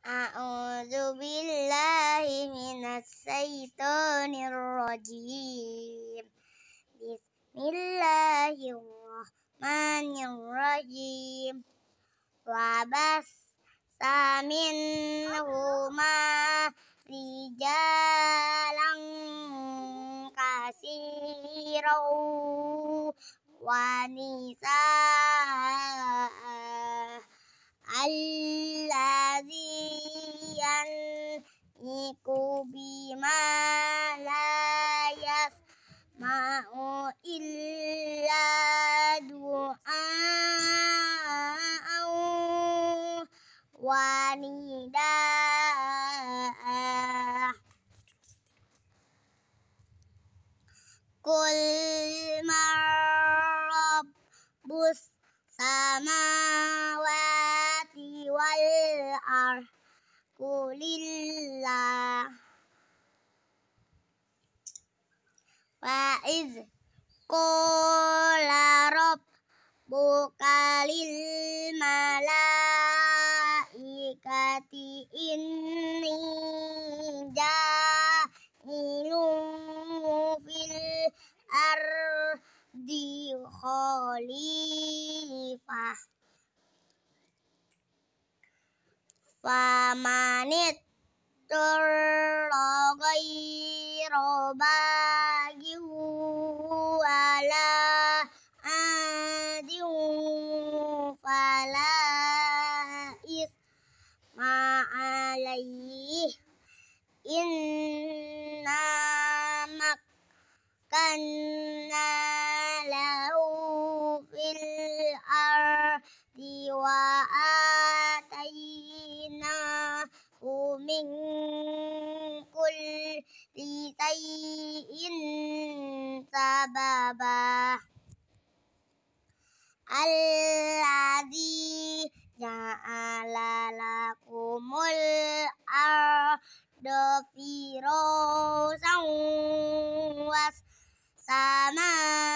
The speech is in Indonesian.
A'udzu billahi minasy syaithanir rajim. Bismillahirrahmanirrahim. Wa bas samin huma rijalan kasirau wa nisa al ku bima la yas ma'u illa du'a wanida kul marab bus kulillah Faiz iz rob bukalil malaikati inni jahilum fil ardi khalifah فمن اضطر غير باغ ولا عاد فلا إثم عليه إنا مكنا سببا الذي جعل لكم الأرض فراشا والسماء